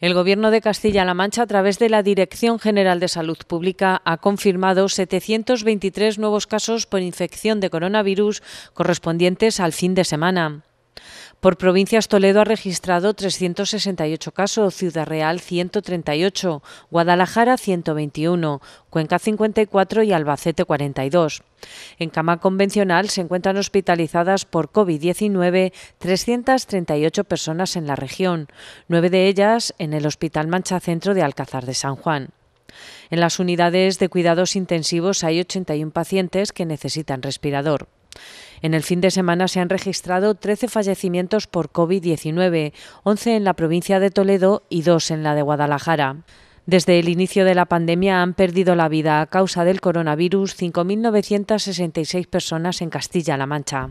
El Gobierno de Castilla-La Mancha, a través de la Dirección General de Salud Pública, ha confirmado 723 nuevos casos por infección de coronavirus correspondientes al fin de semana. Por provincias, Toledo ha registrado 368 casos, Ciudad Real 138, Guadalajara 121, Cuenca 54 y Albacete 42. En cama convencional se encuentran hospitalizadas por COVID-19 338 personas en la región, nueve de ellas en el Hospital Mancha Centro de Alcázar de San Juan. En las unidades de cuidados intensivos hay 81 pacientes que necesitan respirador. En el fin de semana se han registrado 13 fallecimientos por COVID-19, 11 en la provincia de Toledo y dos en la de Guadalajara. Desde el inicio de la pandemia han perdido la vida a causa del coronavirus 5.966 personas en Castilla-La Mancha.